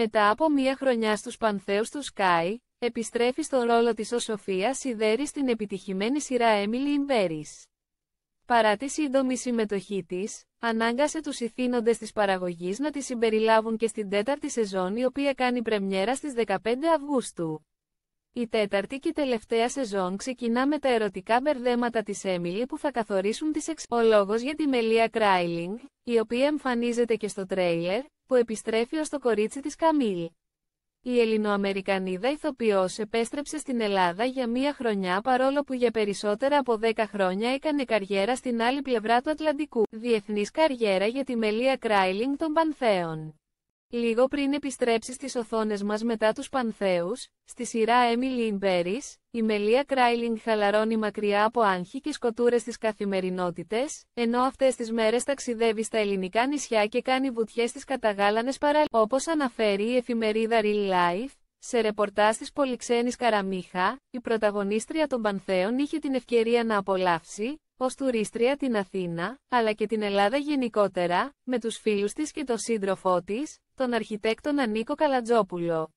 Μετά από μία χρονιά στους Πανθέους του Sky, επιστρέφει στον ρόλο της ο Σοφία Σιδέρη στην επιτυχημένη σειρά Emily in Paris. Παρά τη σύντομη συμμετοχή της, ανάγκασε τους ηθήνοντες της παραγωγής να τη συμπεριλάβουν και στην τέταρτη σεζόν η οποία κάνει πρεμιέρα στις 15 Αυγούστου. Η τέταρτη και τελευταία σεζόν ξεκινά με τα ερωτικά μπερδέματα της Έμιλι που θα καθορίσουν τις εξ... Ο λόγος για τη Μελία Κράιλινγκ, η οποία εμφανίζεται και στο τρέιλερ, που επιστρέφει ως το κορίτσι της Καμίλ. Η Ελληνοαμερικανίδα ηθοποιός επέστρεψε στην Ελλάδα για μία χρονιά παρόλο που για περισσότερα από δέκα χρόνια έκανε καριέρα στην άλλη πλευρά του Ατλαντικού, διεθνής καριέρα για τη Μελία Κράιλινγκ των Πανθέων. Λίγο πριν επιστρέψει στις οθόνες μας μετά τους Πανθέους, στη σειρά Emily in η μελία Κράιλινγκ χαλαρώνει μακριά από άγχη και σκοτούρες της καθημερινότητες, ενώ αυτές τις μέρες ταξιδεύει στα ελληνικά νησιά και κάνει βουτιές στις καταγάλανες παραλίες. Όπως αναφέρει η εφημερίδα Real Life, σε ρεπορτάζ της πολυξένης Καραμίχα, η πρωταγωνίστρια των Πανθέων είχε την ευκαιρία να απολαύσει, ως τουρίστρια την Αθήνα, αλλά και την Ελλάδα γενικότερα, με τους φίλους της και τον σύντροφό της, τον αρχιτέκτονα Νίκο Καλατζόπουλο.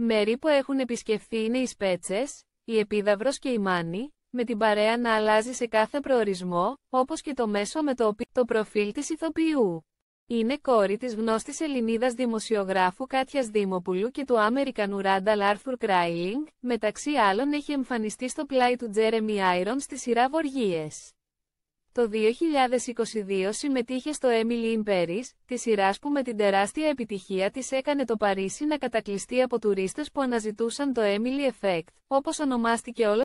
Μέρη που έχουν επισκεφθεί είναι οι Σπέτσες, η επίδαυρος και η μάνη, με την παρέα να αλλάζει σε κάθε προορισμό, όπως και το μέσο με το οποίο το προφίλ της ηθοποιού. Είναι κόρη της γνώστης Ελληνίδας δημοσιογράφου Κάτιας Δήμοπουλου και του Αμερικανού Ράνταλ Άρθουρ Κράιλινγκ, μεταξύ άλλων έχει εμφανιστεί στο πλάι του Τζέρεμι Άιρον στη σειρά Βοργίες. Το 2022 συμμετείχε στο Emily in Paris, τη σειράς που με την τεράστια επιτυχία της έκανε το Παρίσι να κατακλειστεί από τουρίστες που αναζητούσαν το Emily Effect, όπως ονομάστηκε όλο